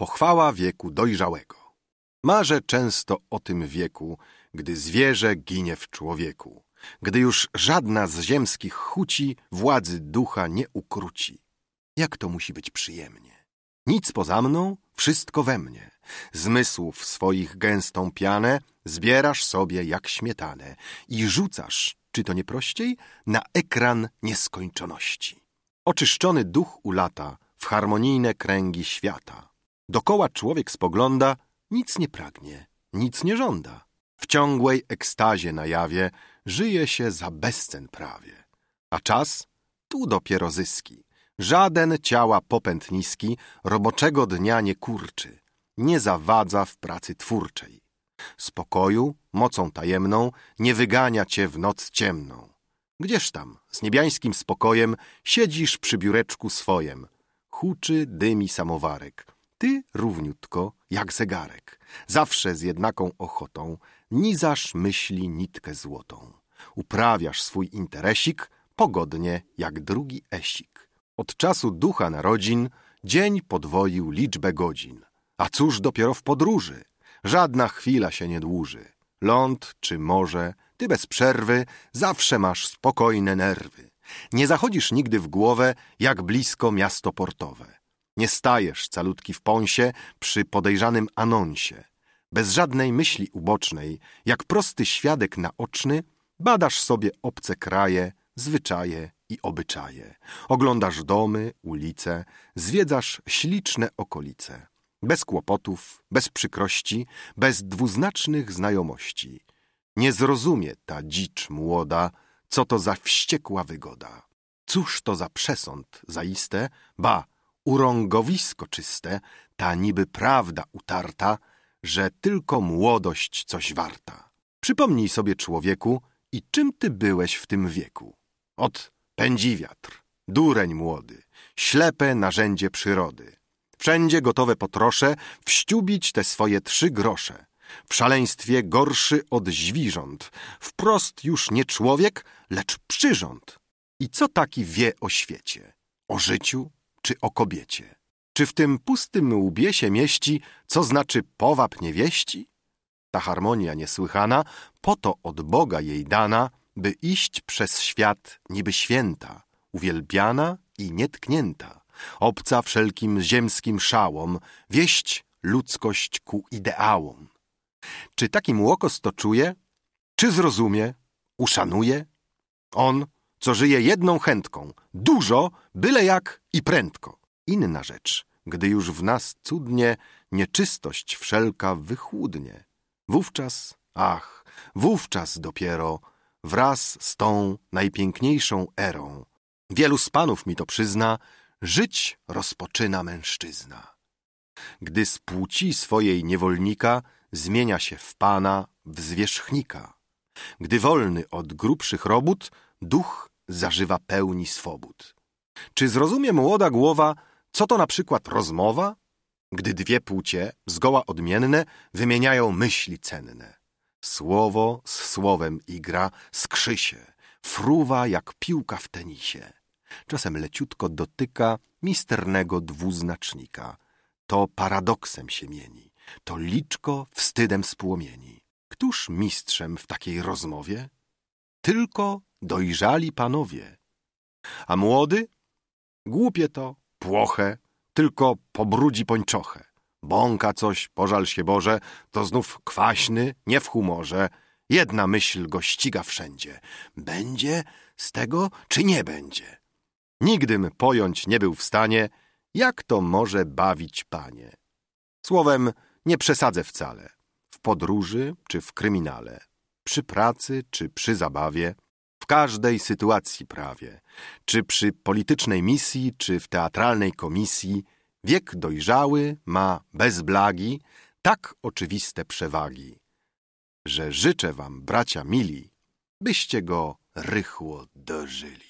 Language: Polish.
Pochwała wieku dojrzałego. Marzę często o tym wieku, gdy zwierzę ginie w człowieku, gdy już żadna z ziemskich chuci władzy ducha nie ukróci. Jak to musi być przyjemnie. Nic poza mną, wszystko we mnie. Zmysłów swoich gęstą pianę zbierasz sobie jak śmietanę i rzucasz, czy to nie prościej, na ekran nieskończoności. Oczyszczony duch ulata w harmonijne kręgi świata Dokoła człowiek spogląda, nic nie pragnie, nic nie żąda. W ciągłej ekstazie na jawie żyje się za bezcen prawie. A czas? Tu dopiero zyski. Żaden ciała popęd niski roboczego dnia nie kurczy, nie zawadza w pracy twórczej. Spokoju, mocą tajemną, nie wygania cię w noc ciemną. Gdzież tam, z niebiańskim spokojem, siedzisz przy biureczku swojem. Huczy dymi samowarek ty równiutko jak zegarek. Zawsze z jednaką ochotą nizasz myśli nitkę złotą. Uprawiasz swój interesik pogodnie jak drugi esik. Od czasu ducha narodzin dzień podwoił liczbę godzin. A cóż dopiero w podróży? Żadna chwila się nie dłuży. Ląd czy morze, ty bez przerwy zawsze masz spokojne nerwy. Nie zachodzisz nigdy w głowę, jak blisko miasto portowe. Nie stajesz, calutki w pąsie, przy podejrzanym anonsie. Bez żadnej myśli ubocznej, jak prosty świadek naoczny, badasz sobie obce kraje, zwyczaje i obyczaje. Oglądasz domy, ulice, zwiedzasz śliczne okolice. Bez kłopotów, bez przykrości, bez dwuznacznych znajomości. Nie zrozumie ta dzicz młoda, co to za wściekła wygoda. Cóż to za przesąd zaiste, ba, urągowisko czyste, ta niby prawda utarta, że tylko młodość coś warta. Przypomnij sobie, człowieku, i czym ty byłeś w tym wieku? Od pędzi wiatr, dureń młody, ślepe narzędzie przyrody. Wszędzie gotowe potrosze wściubić te swoje trzy grosze. W szaleństwie gorszy od zwierząt, wprost już nie człowiek, lecz przyrząd. I co taki wie o świecie, o życiu, czy o kobiecie? Czy w tym pustym łbie się mieści, co znaczy powab niewieści? Ta harmonia niesłychana, po to od Boga jej dana, by iść przez świat niby święta, uwielbiana i nietknięta, obca wszelkim ziemskim szałom, wieść ludzkość ku ideałom. Czy takim łokos to czuje? Czy zrozumie? Uszanuje? On, co żyje jedną chętką, dużo, byle jak i prędko. Inna rzecz, gdy już w nas cudnie nieczystość wszelka wychłudnie. Wówczas, ach, wówczas dopiero, wraz z tą najpiękniejszą erą, wielu z panów mi to przyzna, żyć rozpoczyna mężczyzna. Gdy z płci swojej niewolnika zmienia się w pana, w zwierzchnika. Gdy wolny od grubszych robót, duch zażywa pełni swobód. Czy zrozumie młoda głowa, co to na przykład rozmowa? Gdy dwie płcie, zgoła odmienne, wymieniają myśli cenne. Słowo z słowem igra, skrzy się, fruwa jak piłka w tenisie. Czasem leciutko dotyka misternego dwuznacznika. To paradoksem się mieni, to liczko wstydem spłomieni. Któż mistrzem w takiej rozmowie? tylko dojrzali panowie. A młody? Głupie to, płoche, tylko pobrudzi pończochę. Bąka coś, pożal się Boże, to znów kwaśny, nie w humorze. Jedna myśl go ściga wszędzie. Będzie z tego, czy nie będzie? Nigdym pojąć nie był w stanie, jak to może bawić panie. Słowem, nie przesadzę wcale. W podróży czy w kryminale przy pracy czy przy zabawie, w każdej sytuacji prawie, czy przy politycznej misji, czy w teatralnej komisji, wiek dojrzały ma bez blagi tak oczywiste przewagi, że życzę wam, bracia mili, byście go rychło dożyli.